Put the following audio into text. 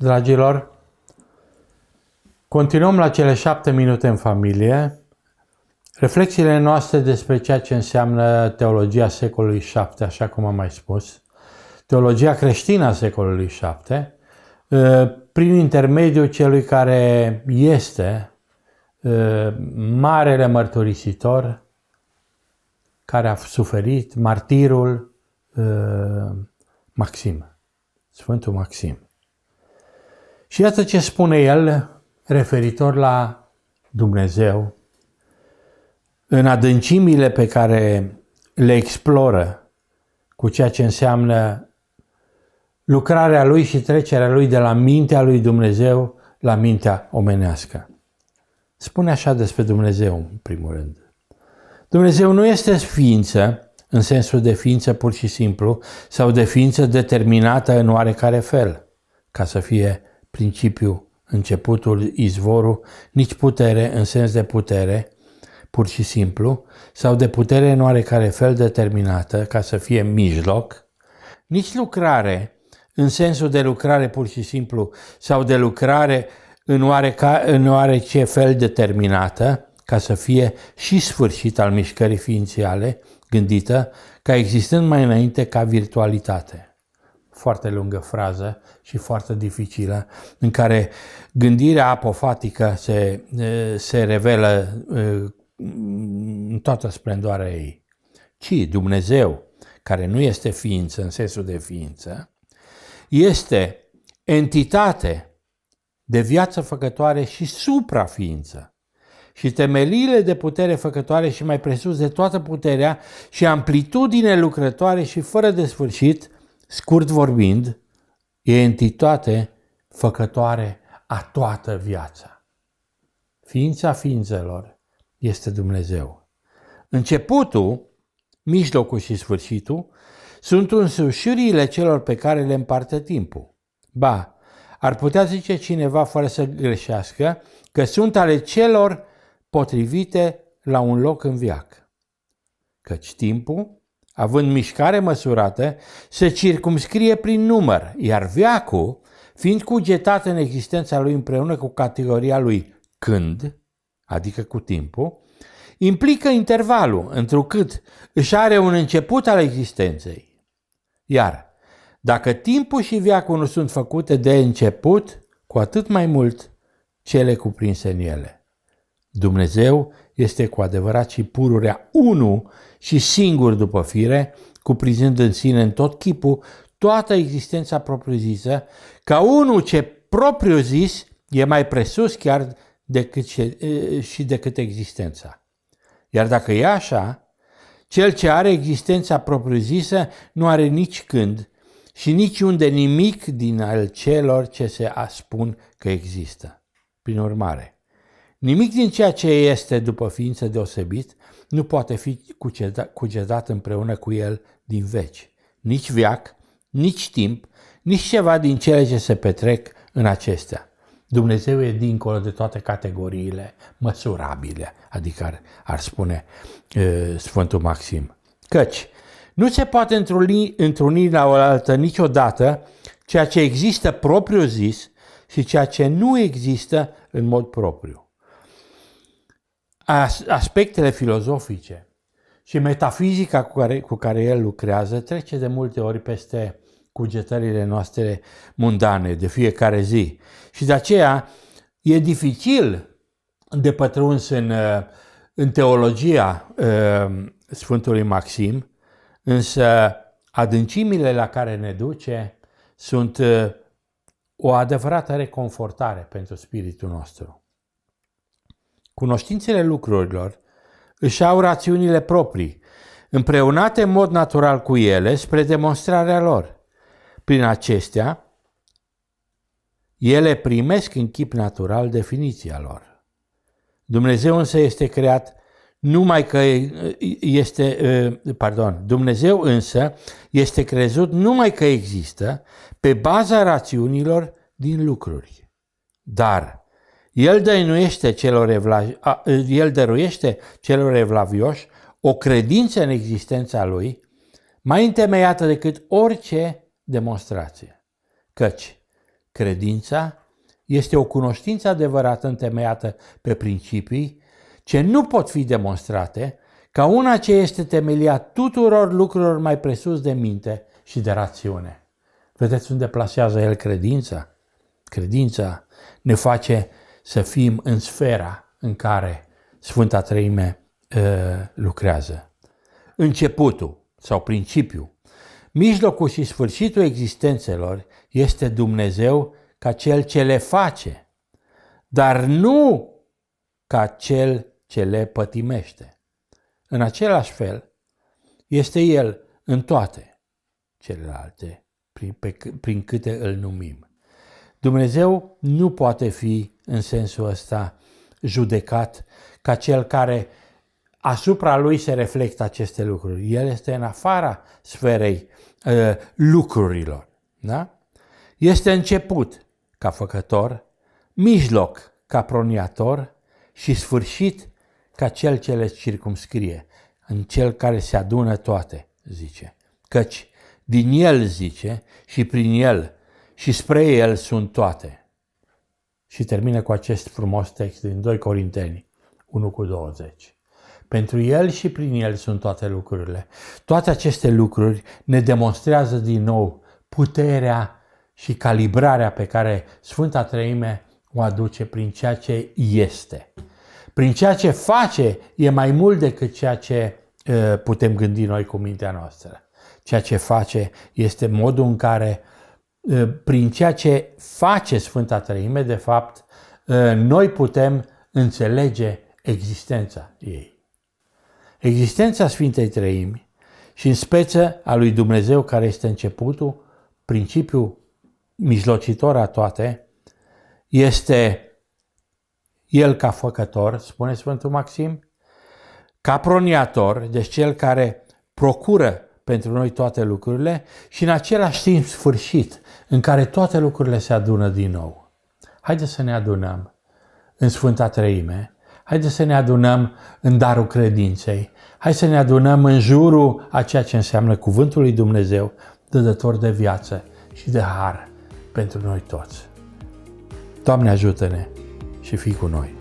dragilor, continuăm la cele șapte minute în familie, reflexiile noastre despre ceea ce înseamnă teologia secolului șapte, așa cum am mai spus, teologia creștină a secolului șapte, ă, prin intermediul celui care este ă, marele mărturisitor, care a suferit, martirul ă, Maxim, Sfântul Maxim. Și iată ce spune el referitor la Dumnezeu, în adâncimile pe care le exploră cu ceea ce înseamnă lucrarea lui și trecerea lui de la mintea lui Dumnezeu la mintea omenească. Spune așa despre Dumnezeu, în primul rând. Dumnezeu nu este ființă, în sensul de ființă pur și simplu, sau de ființă determinată în oarecare fel, ca să fie principiu, începutul, izvorul, nici putere în sens de putere, pur și simplu, sau de putere în oarecare fel determinată, ca să fie mijloc, nici lucrare în sensul de lucrare pur și simplu sau de lucrare în, oareca, în oarece fel determinată, ca să fie și sfârșit al mișcării ființiale, gândită ca existând mai înainte ca virtualitate foarte lungă frază și foarte dificilă, în care gândirea apofatică se, se revelă în toată splendoarea ei. Ci Dumnezeu, care nu este ființă în sensul de ființă, este entitate de viață făcătoare și supraființă și temeliile de putere făcătoare și mai presus de toată puterea și amplitudine lucrătoare și fără de sfârșit – Scurt vorbind, e entitate făcătoare a toată viața. Ființa ființelor este Dumnezeu. Începutul, mijlocul și sfârșitul sunt însușurile celor pe care le împarte timpul. Ba, ar putea zice cineva fără să greșească că sunt ale celor potrivite la un loc în viac. Căci timpul având mișcare măsurată, se circumscrie prin număr, iar viacul, fiind cugetat în existența lui împreună cu categoria lui când, adică cu timpul, implică intervalul, întrucât își are un început al existenței. Iar, dacă timpul și viacul nu sunt făcute de început, cu atât mai mult cele cuprinse în ele. Dumnezeu este cu adevărat și pururea unu și singur după fire, cuprinzând în sine în tot chipul toată existența propriu-zisă, ca unul ce propriu-zis e mai presus chiar decât ce, și decât existența. Iar dacă e așa, cel ce are existența propriu-zisă nu are nici când și nici unde nimic din al celor ce se aspun că există. Prin urmare, Nimic din ceea ce este după ființă deosebit nu poate fi cugetat împreună cu el din veci. Nici viac, nici timp, nici ceva din cele ce se petrec în acestea. Dumnezeu e dincolo de toate categoriile măsurabile, adică ar, ar spune e, Sfântul Maxim. Căci nu se poate întruni, întruni la oaltă niciodată ceea ce există propriu zis și ceea ce nu există în mod propriu aspectele filozofice și metafizica cu care, cu care el lucrează trece de multe ori peste cugetările noastre mundane de fiecare zi. Și de aceea e dificil de pătruns în, uh, în teologia uh, Sfântului Maxim, însă adâncimile la care ne duce sunt uh, o adevărată reconfortare pentru spiritul nostru. Cunoștințele lucrurilor își au rațiunile proprii, împreunate în mod natural cu ele spre demonstrarea lor. Prin acestea, ele primesc în chip natural definiția lor. Dumnezeu însă este creat numai că este, pardon, Dumnezeu însă este crezut numai că există pe baza rațiunilor din lucruri. Dar el dăinuiește celor evla, el dăruiește celor evlavioși o credință în existența lui mai întemeiată decât orice demonstrație. Căci credința este o cunoștință adevărată întemeiată pe principii ce nu pot fi demonstrate, ca una ce este temelia tuturor lucrurilor mai presus de minte și de rațiune. Vedeți unde plasează el credința? Credința ne face să fim în sfera în care Sfânta Treime uh, lucrează. Începutul sau principiul, mijlocul și sfârșitul existențelor este Dumnezeu ca Cel ce le face, dar nu ca Cel ce le pătimește. În același fel, este El în toate celelalte prin, pe, prin câte îl numim. Dumnezeu nu poate fi în sensul ăsta judecat ca cel care asupra lui se reflectă aceste lucruri. El este în afara sferei uh, lucrurilor. Da? Este început ca făcător, mijloc ca proniator și sfârșit ca cel ce le circumscrie, în cel care se adună toate, zice. Căci din el, zice, și prin el și spre el sunt toate. Și termină cu acest frumos text din 2 Corinteni 1 cu 20. Pentru El și prin El sunt toate lucrurile. Toate aceste lucruri ne demonstrează din nou puterea și calibrarea pe care Sfânta Treime o aduce prin ceea ce este. Prin ceea ce face e mai mult decât ceea ce eh, putem gândi noi cu mintea noastră. Ceea ce face este modul în care uh, Eh, prin ceea ce face Sfânta Trăime, de fapt, eh, noi putem înțelege existența ei. Existența Sfintei Trăimi și în speță a lui Dumnezeu care este începutul, principiul mijlocitor a toate, este El ca făcător, spune Sfântul Maxim, ca proniator, deci cel care procură pentru noi toate lucrurile și în același timp sfârșit în care toate lucrurile se adună din nou. Haideți să ne adunăm în Sfânta Treime, haideți să ne adunăm în darul credinței, hai să ne adunăm în jurul a ceea ce înseamnă Cuvântul lui Dumnezeu, dădător de viață și de har pentru noi toți. Doamne ajută-ne și fii cu noi!